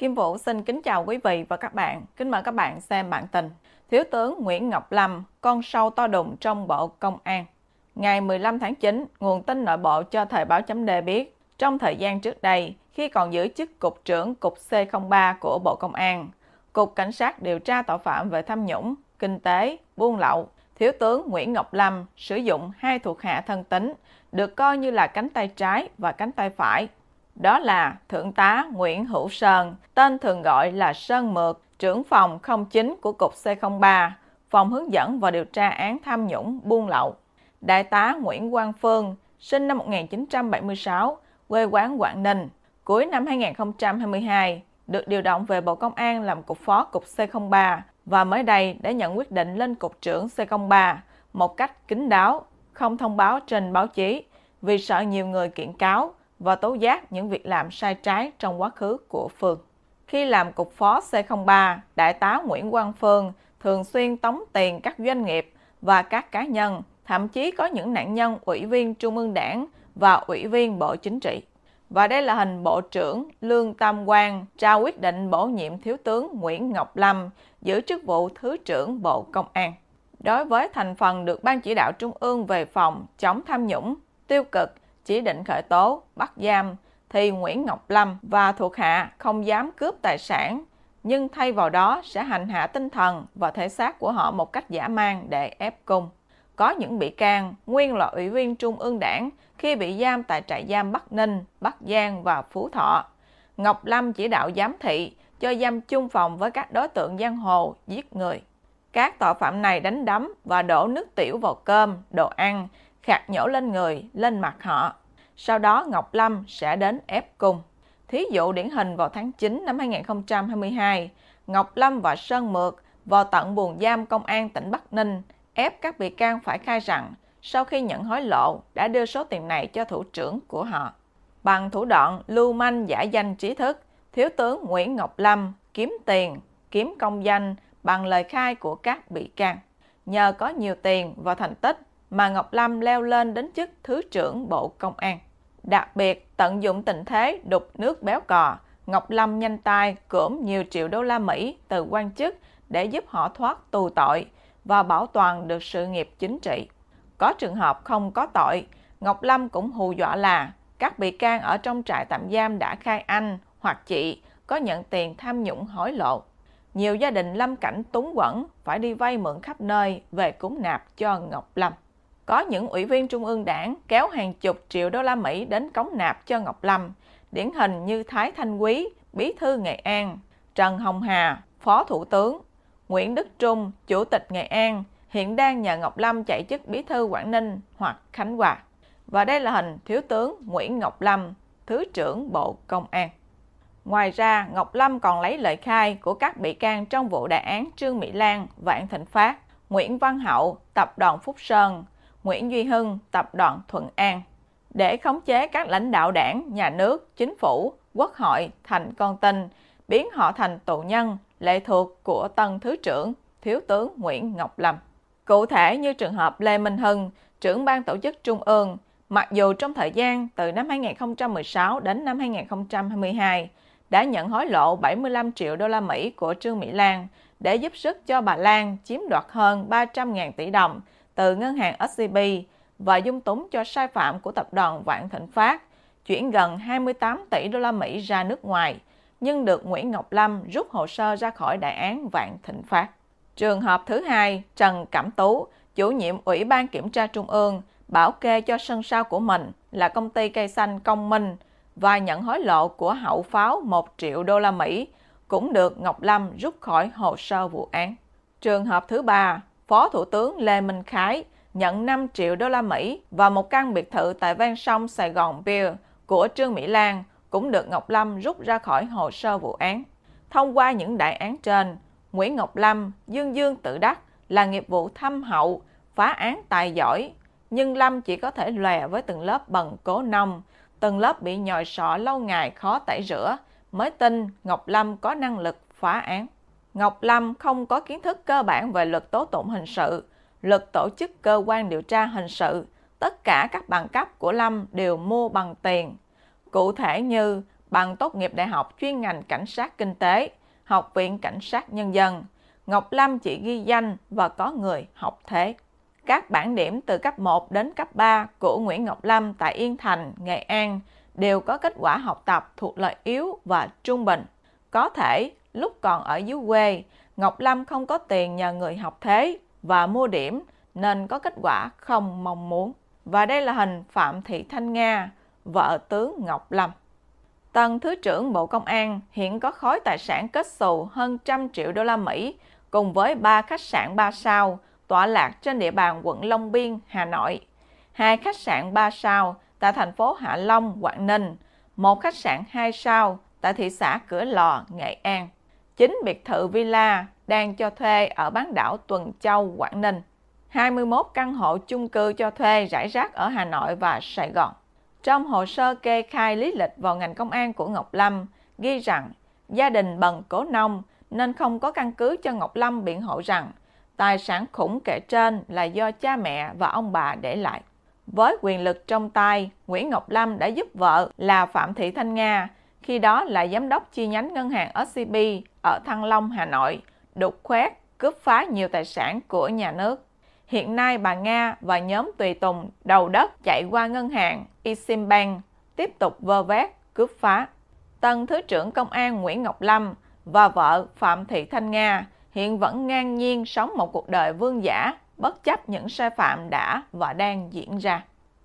Kim Vũ xin kính chào quý vị và các bạn. Kính mời các bạn xem bản tin. Thiếu tướng Nguyễn Ngọc Lâm, con sâu to đùng trong bộ công an. Ngày 15 tháng 9, nguồn tin nội bộ cho Thời báo chấm đề biết, trong thời gian trước đây, khi còn giữ chức Cục trưởng Cục C03 của Bộ Công an, Cục Cảnh sát điều tra tội phạm về tham nhũng, kinh tế, buôn lậu, Thiếu tướng Nguyễn Ngọc Lâm sử dụng hai thuộc hạ thân tín, được coi như là cánh tay trái và cánh tay phải đó là Thượng tá Nguyễn Hữu Sơn, tên thường gọi là Sơn Mượt, trưởng phòng 09 của Cục C03, phòng hướng dẫn và điều tra án tham nhũng buôn lậu. Đại tá Nguyễn Quang Phương, sinh năm 1976, quê quán Quảng Ninh, cuối năm 2022 được điều động về Bộ Công an làm cục phó cục C03 và mới đây đã nhận quyết định lên cục trưởng C03 một cách kín đáo, không thông báo trên báo chí vì sợ nhiều người kiện cáo và tố giác những việc làm sai trái trong quá khứ của Phương. Khi làm cục phó C03, Đại tá Nguyễn Quang Phương thường xuyên tống tiền các doanh nghiệp và các cá nhân, thậm chí có những nạn nhân ủy viên Trung ương Đảng và ủy viên Bộ Chính trị. Và đây là hình Bộ trưởng Lương Tam Quang trao quyết định bổ nhiệm Thiếu tướng Nguyễn Ngọc Lâm giữ chức vụ Thứ trưởng Bộ Công an. Đối với thành phần được Ban chỉ đạo Trung ương về phòng chống tham nhũng, tiêu cực chỉ định khởi tố, bắt giam, thì Nguyễn Ngọc Lâm và thuộc hạ không dám cướp tài sản, nhưng thay vào đó sẽ hành hạ tinh thần và thể xác của họ một cách giả mang để ép cung. Có những bị can, nguyên là ủy viên Trung ương đảng, khi bị giam tại trại giam Bắc Ninh, Bắc Giang và Phú Thọ. Ngọc Lâm chỉ đạo giám thị, cho giam chung phòng với các đối tượng giang hồ giết người. Các tội phạm này đánh đấm và đổ nước tiểu vào cơm, đồ ăn, khạc nhổ lên người, lên mặt họ. Sau đó Ngọc Lâm sẽ đến ép cung. Thí dụ điển hình vào tháng 9 năm 2022, Ngọc Lâm và Sơn Mượt vào tận buồng giam công an tỉnh Bắc Ninh ép các bị can phải khai rằng sau khi nhận hối lộ đã đưa số tiền này cho thủ trưởng của họ. Bằng thủ đoạn lưu manh giả danh trí thức, Thiếu tướng Nguyễn Ngọc Lâm kiếm tiền, kiếm công danh bằng lời khai của các bị can. Nhờ có nhiều tiền và thành tích mà Ngọc Lâm leo lên đến chức Thứ trưởng Bộ Công an. Đặc biệt, tận dụng tình thế đục nước béo cò, Ngọc Lâm nhanh tay cưỡm nhiều triệu đô la Mỹ từ quan chức để giúp họ thoát tù tội và bảo toàn được sự nghiệp chính trị. Có trường hợp không có tội, Ngọc Lâm cũng hù dọa là các bị can ở trong trại tạm giam đã khai anh hoặc chị có nhận tiền tham nhũng hối lộ. Nhiều gia đình lâm cảnh túng quẩn phải đi vay mượn khắp nơi về cúng nạp cho Ngọc Lâm. Có những ủy viên Trung ương đảng kéo hàng chục triệu đô la Mỹ đến cống nạp cho Ngọc Lâm, điển hình như Thái Thanh Quý, Bí thư Nghệ An, Trần Hồng Hà, Phó Thủ tướng, Nguyễn Đức Trung, Chủ tịch Nghệ An, hiện đang nhờ Ngọc Lâm chạy chức Bí thư Quảng Ninh hoặc Khánh Hòa. Và đây là hình Thiếu tướng Nguyễn Ngọc Lâm, Thứ trưởng Bộ Công an. Ngoài ra, Ngọc Lâm còn lấy lời khai của các bị can trong vụ đại án Trương Mỹ Lan, Vạn Thịnh Phát, Nguyễn Văn Hậu, Tập đoàn Phúc Sơn, Nguyễn Duy Hưng, Tập đoàn Thuận An để khống chế các lãnh đạo đảng, nhà nước, chính phủ, quốc hội thành con tin, biến họ thành tù nhân, lệ thuộc của tân thứ trưởng, thiếu tướng Nguyễn Ngọc Lâm. Cụ thể như trường hợp Lê Minh Hưng, trưởng ban tổ chức Trung ương, mặc dù trong thời gian từ năm 2016 đến năm 2022 đã nhận hối lộ 75 triệu đô la Mỹ của Trương Mỹ Lan để giúp sức cho bà Lan chiếm đoạt hơn 300.000 tỷ đồng từ ngân hàng SCB và dung túng cho sai phạm của tập đoàn Vạn Thịnh Phát chuyển gần 28 tỷ đô la Mỹ ra nước ngoài, nhưng được Nguyễn Ngọc Lâm rút hồ sơ ra khỏi đại án Vạn Thịnh Phát. Trường hợp thứ hai, Trần Cẩm Tú, chủ nhiệm Ủy ban Kiểm tra Trung ương, bảo kê cho sân sau của mình là công ty cây xanh công minh và nhận hối lộ của hậu pháo 1 triệu đô la Mỹ cũng được Ngọc Lâm rút khỏi hồ sơ vụ án. Trường hợp thứ ba, Phó Thủ tướng Lê Minh Khái nhận 5 triệu đô la Mỹ và một căn biệt thự tại ven sông Sài Gòn Pier của Trương Mỹ Lan cũng được Ngọc Lâm rút ra khỏi hồ sơ vụ án. Thông qua những đại án trên, Nguyễn Ngọc Lâm, Dương Dương tự đắc là nghiệp vụ thâm hậu, phá án tài giỏi, nhưng Lâm chỉ có thể lòe với từng lớp bần cố nông, từng lớp bị nhòi sọ lâu ngày khó tẩy rửa, mới tin Ngọc Lâm có năng lực phá án. Ngọc Lâm không có kiến thức cơ bản về luật tố tụng hình sự, luật tổ chức cơ quan điều tra hình sự. Tất cả các bằng cấp của Lâm đều mua bằng tiền. Cụ thể như bằng tốt nghiệp đại học chuyên ngành cảnh sát kinh tế, học viện cảnh sát nhân dân. Ngọc Lâm chỉ ghi danh và có người học thế. Các bản điểm từ cấp 1 đến cấp 3 của Nguyễn Ngọc Lâm tại Yên Thành, Nghệ An đều có kết quả học tập thuộc loại yếu và trung bình. Có thể lúc còn ở dưới quê, Ngọc Lâm không có tiền nhờ người học thế và mua điểm nên có kết quả không mong muốn. Và đây là hình Phạm Thị Thanh Nga, vợ tướng Ngọc Lâm. Tân Thứ trưởng Bộ Công an hiện có khối tài sản kết xù hơn trăm triệu đô la Mỹ cùng với ba khách sạn 3 sao tọa lạc trên địa bàn quận Long Biên, Hà Nội, hai khách sạn 3 sao tại thành phố Hạ Long, Quảng Ninh, một khách sạn 2 sao tại thị xã Cửa Lò, Nghệ An. 9 biệt thự villa đang cho thuê ở bán đảo Tuần Châu, Quảng Ninh. 21 căn hộ chung cư cho thuê rải rác ở Hà Nội và Sài Gòn. Trong hồ sơ kê khai lý lịch vào ngành công an của Ngọc Lâm, ghi rằng gia đình bần cố nông nên không có căn cứ cho Ngọc Lâm biện hộ rằng tài sản khủng kể trên là do cha mẹ và ông bà để lại. Với quyền lực trong tay, Nguyễn Ngọc Lâm đã giúp vợ là Phạm Thị Thanh Nga, khi đó là giám đốc chi nhánh ngân hàng SCB, ở Thăng Long, Hà Nội, đục khoét, cướp phá nhiều tài sản của nhà nước. Hiện nay bà Nga và nhóm tùy tùng đầu đất chạy qua ngân hàng Eximbank tiếp tục vơ vét, cướp phá. Tân Thứ trưởng Công an Nguyễn Ngọc Lâm và vợ Phạm Thị Thanh Nga hiện vẫn ngang nhiên sống một cuộc đời vương giả bất chấp những sai phạm đã và đang diễn ra.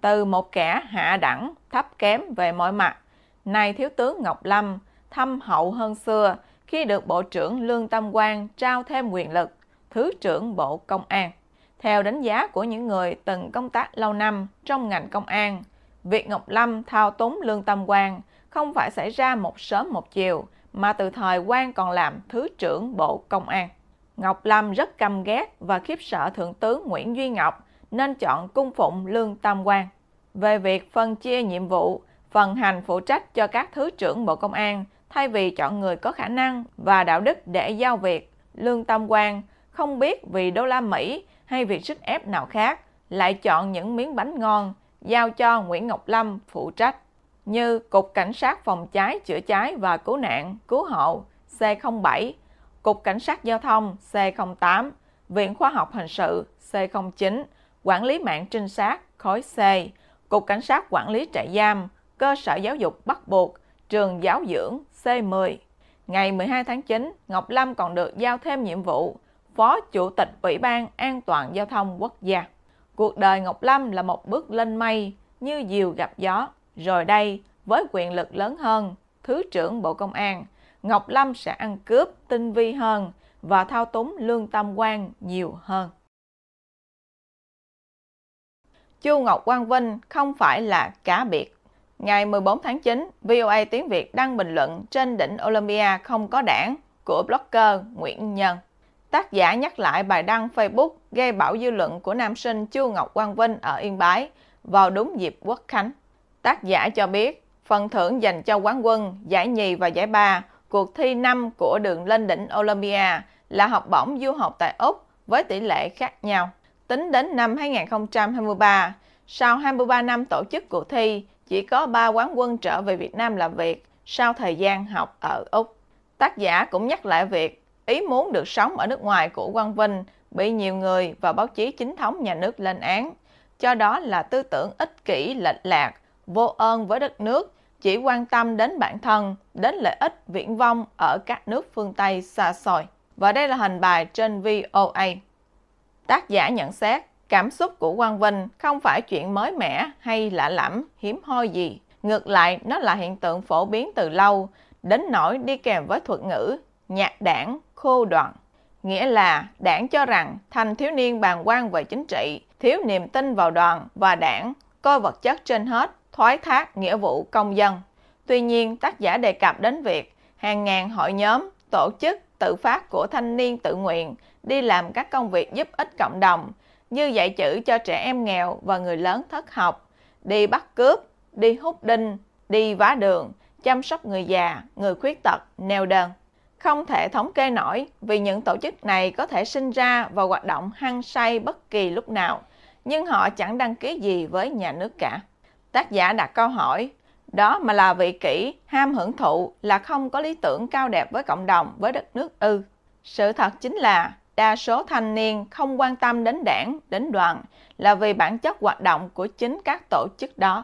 Từ một kẻ hạ đẳng, thấp kém về mọi mặt, nay Thiếu tướng Ngọc Lâm thâm hậu hơn xưa khi được Bộ trưởng Lương Tâm Quang trao thêm quyền lực Thứ trưởng Bộ Công an. Theo đánh giá của những người từng công tác lâu năm trong ngành công an, việc Ngọc Lâm thao túng Lương Tâm Quang không phải xảy ra một sớm một chiều, mà từ thời Quang còn làm Thứ trưởng Bộ Công an. Ngọc Lâm rất căm ghét và khiếp sợ Thượng tướng Nguyễn Duy Ngọc nên chọn cung phụng Lương Tam Quang. Về việc phân chia nhiệm vụ, phần hành phụ trách cho các Thứ trưởng Bộ Công an thay vì chọn người có khả năng và đạo đức để giao việc, Lương tâm Quang không biết vì đô la Mỹ hay vì sức ép nào khác lại chọn những miếng bánh ngon giao cho Nguyễn Ngọc Lâm phụ trách như Cục Cảnh sát Phòng cháy, Chữa cháy và Cứu nạn, Cứu hộ C07, Cục Cảnh sát Giao thông C08, Viện Khoa học Hình sự C09, Quản lý mạng trinh sát khối C, Cục Cảnh sát Quản lý trại giam, Cơ sở Giáo dục bắt buộc trường giáo dưỡng C10. Ngày 12 tháng 9, Ngọc Lâm còn được giao thêm nhiệm vụ Phó Chủ tịch Ủy ban An toàn Giao thông Quốc gia. Cuộc đời Ngọc Lâm là một bước lên mây như diều gặp gió. Rồi đây, với quyền lực lớn hơn, Thứ trưởng Bộ Công an, Ngọc Lâm sẽ ăn cướp tinh vi hơn và thao túng lương tâm quan nhiều hơn. Chu Ngọc Quang Vinh không phải là cá biệt. Ngày 14 tháng 9, VOA tiếng Việt đăng bình luận trên đỉnh Olympia không có đảng của blogger Nguyễn Nhân. Tác giả nhắc lại bài đăng Facebook gây bão dư luận của nam sinh Chu Ngọc Quang Vinh ở Yên Bái vào đúng dịp Quốc Khánh. Tác giả cho biết, phần thưởng dành cho quán quân, giải nhì và giải ba cuộc thi năm của đường lên đỉnh Olympia là học bổng du học tại Úc với tỷ lệ khác nhau. Tính đến năm 2023, sau 23 năm tổ chức cuộc thi, chỉ có 3 quán quân trở về Việt Nam làm việc sau thời gian học ở Úc. Tác giả cũng nhắc lại việc ý muốn được sống ở nước ngoài của Quang Vinh bị nhiều người và báo chí chính thống nhà nước lên án, cho đó là tư tưởng ích kỷ lệch lạc, vô ơn với đất nước, chỉ quan tâm đến bản thân, đến lợi ích viễn vong ở các nước phương Tây xa xôi. Và đây là hình bài trên VOA. Tác giả nhận xét, Cảm xúc của Quang Vinh không phải chuyện mới mẻ hay lạ lẫm, hiếm hoi gì. Ngược lại, nó là hiện tượng phổ biến từ lâu, đến nỗi đi kèm với thuật ngữ nhạc đảng, khô đoạn. Nghĩa là đảng cho rằng thanh thiếu niên bàn quan về chính trị, thiếu niềm tin vào đoàn và đảng, coi vật chất trên hết, thoái thác nghĩa vụ công dân. Tuy nhiên, tác giả đề cập đến việc hàng ngàn hội nhóm, tổ chức, tự phát của thanh niên tự nguyện đi làm các công việc giúp ích cộng đồng như dạy chữ cho trẻ em nghèo và người lớn thất học, đi bắt cướp, đi hút đinh, đi vá đường, chăm sóc người già, người khuyết tật, neo đơn. Không thể thống kê nổi vì những tổ chức này có thể sinh ra và hoạt động hăng say bất kỳ lúc nào, nhưng họ chẳng đăng ký gì với nhà nước cả. Tác giả đặt câu hỏi, đó mà là vị kỷ, ham hưởng thụ là không có lý tưởng cao đẹp với cộng đồng, với đất nước ư. Sự thật chính là đa số thanh niên không quan tâm đến đảng, đến đoàn là vì bản chất hoạt động của chính các tổ chức đó.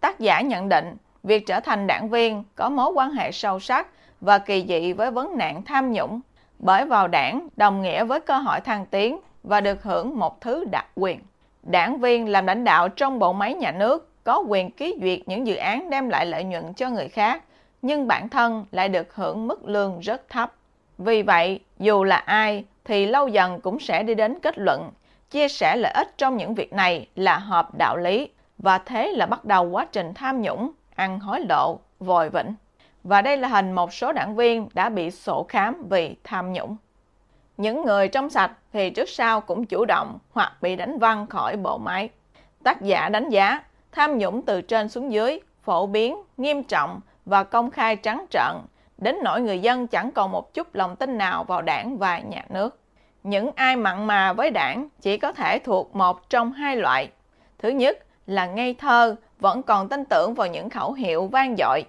Tác giả nhận định, việc trở thành đảng viên có mối quan hệ sâu sắc và kỳ dị với vấn nạn tham nhũng, bởi vào đảng đồng nghĩa với cơ hội thăng tiến và được hưởng một thứ đặc quyền. Đảng viên làm lãnh đạo trong bộ máy nhà nước có quyền ký duyệt những dự án đem lại lợi nhuận cho người khác, nhưng bản thân lại được hưởng mức lương rất thấp. Vì vậy, dù là ai, thì lâu dần cũng sẽ đi đến kết luận chia sẻ lợi ích trong những việc này là hợp đạo lý và thế là bắt đầu quá trình tham nhũng, ăn hối lộ, vòi vĩnh. Và đây là hình một số đảng viên đã bị sổ khám vì tham nhũng. Những người trong sạch thì trước sau cũng chủ động hoặc bị đánh văng khỏi bộ máy. Tác giả đánh giá tham nhũng từ trên xuống dưới phổ biến, nghiêm trọng và công khai trắng trợn đến nỗi người dân chẳng còn một chút lòng tin nào vào đảng và nhà nước. Những ai mặn mà với đảng chỉ có thể thuộc một trong hai loại. Thứ nhất là ngây thơ, vẫn còn tin tưởng vào những khẩu hiệu vang dội.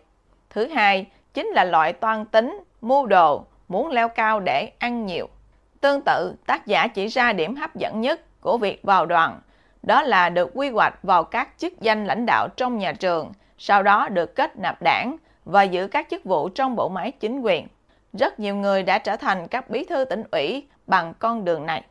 Thứ hai chính là loại toan tính, mưu đồ, muốn leo cao để ăn nhiều. Tương tự, tác giả chỉ ra điểm hấp dẫn nhất của việc vào đoàn, đó là được quy hoạch vào các chức danh lãnh đạo trong nhà trường, sau đó được kết nạp đảng, và giữ các chức vụ trong bộ máy chính quyền. Rất nhiều người đã trở thành các bí thư tỉnh ủy bằng con đường này.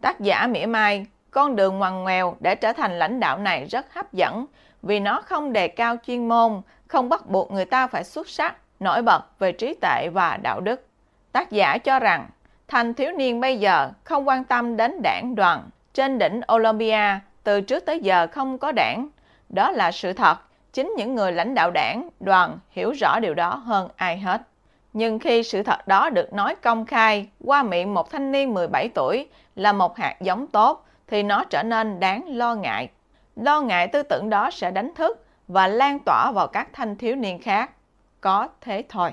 Tác giả mỉa mai, con đường ngoằn ngoèo để trở thành lãnh đạo này rất hấp dẫn vì nó không đề cao chuyên môn, không bắt buộc người ta phải xuất sắc, nổi bật về trí tuệ và đạo đức. Tác giả cho rằng, thành thiếu niên bây giờ không quan tâm đến đảng đoàn. Trên đỉnh Olympia, từ trước tới giờ không có đảng. Đó là sự thật chính những người lãnh đạo đảng, đoàn hiểu rõ điều đó hơn ai hết. Nhưng khi sự thật đó được nói công khai qua miệng một thanh niên 17 tuổi là một hạt giống tốt, thì nó trở nên đáng lo ngại. Lo ngại tư tưởng đó sẽ đánh thức và lan tỏa vào các thanh thiếu niên khác. Có thế thôi.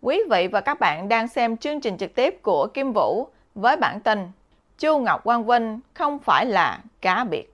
Quý vị và các bạn đang xem chương trình trực tiếp của Kim Vũ với bản tin Chu Ngọc Quang Vinh không phải là cá biệt.